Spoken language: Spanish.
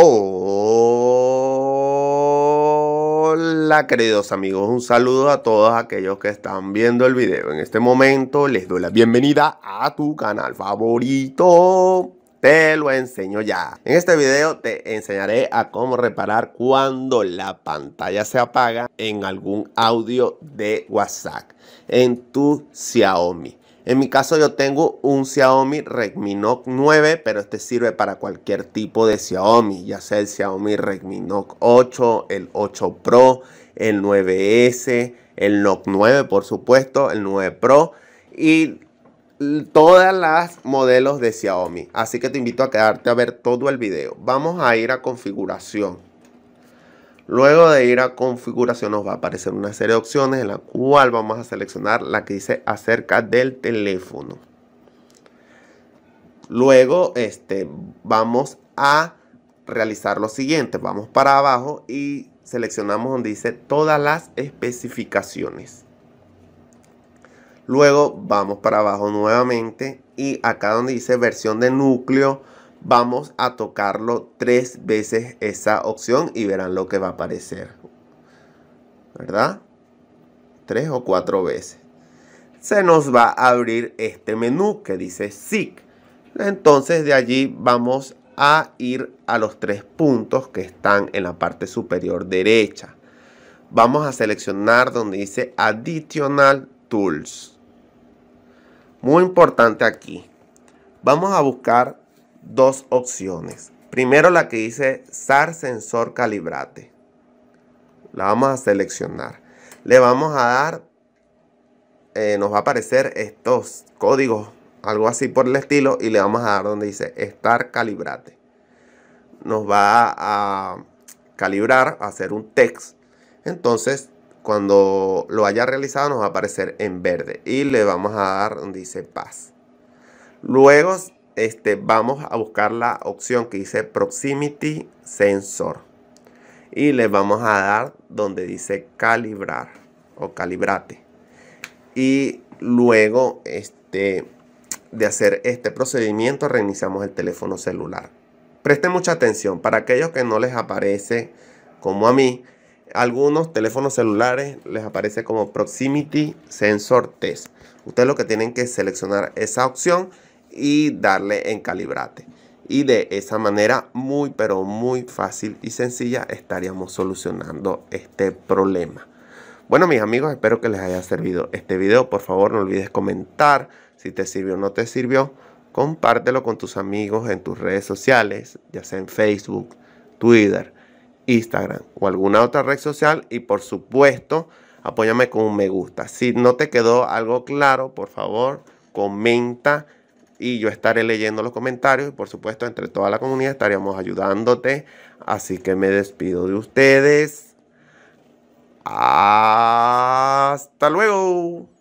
Hola queridos amigos, un saludo a todos aquellos que están viendo el video. En este momento les doy la bienvenida a tu canal favorito. Te lo enseño ya. En este video te enseñaré a cómo reparar cuando la pantalla se apaga en algún audio de WhatsApp en tu Xiaomi. En mi caso yo tengo un Xiaomi Redmi Note 9, pero este sirve para cualquier tipo de Xiaomi, ya sea el Xiaomi Redmi Note 8, el 8 Pro, el 9S, el Note 9 por supuesto, el 9 Pro y todas las modelos de Xiaomi. Así que te invito a quedarte a ver todo el video. Vamos a ir a configuración. Luego de ir a configuración nos va a aparecer una serie de opciones en la cual vamos a seleccionar la que dice acerca del teléfono. Luego este, vamos a realizar lo siguiente. Vamos para abajo y seleccionamos donde dice todas las especificaciones. Luego vamos para abajo nuevamente y acá donde dice versión de núcleo, Vamos a tocarlo tres veces esa opción y verán lo que va a aparecer. ¿Verdad? Tres o cuatro veces. Se nos va a abrir este menú que dice SIC. Entonces de allí vamos a ir a los tres puntos que están en la parte superior derecha. Vamos a seleccionar donde dice Additional Tools. Muy importante aquí. Vamos a buscar dos opciones. Primero la que dice SAR sensor calibrate. La vamos a seleccionar. Le vamos a dar, eh, nos va a aparecer estos códigos, algo así por el estilo, y le vamos a dar donde dice estar calibrate. Nos va a calibrar, hacer un text. Entonces, cuando lo haya realizado, nos va a aparecer en verde. Y le vamos a dar donde dice paz. Luego este, vamos a buscar la opción que dice Proximity Sensor. Y le vamos a dar donde dice calibrar o calibrate. Y luego este, de hacer este procedimiento reiniciamos el teléfono celular. Presten mucha atención para aquellos que no les aparece como a mí. Algunos teléfonos celulares les aparece como Proximity Sensor Test. Ustedes lo que tienen que seleccionar esa opción y darle en calibrate. Y de esa manera muy pero muy fácil y sencilla estaríamos solucionando este problema. Bueno mis amigos, espero que les haya servido este video. Por favor no olvides comentar si te sirvió o no te sirvió. Compártelo con tus amigos en tus redes sociales, ya sea en Facebook, Twitter, Instagram o alguna otra red social. Y por supuesto, apóyame con un me gusta. Si no te quedó algo claro, por favor, comenta y yo estaré leyendo los comentarios y por supuesto entre toda la comunidad estaríamos ayudándote. Así que me despido de ustedes. Hasta luego.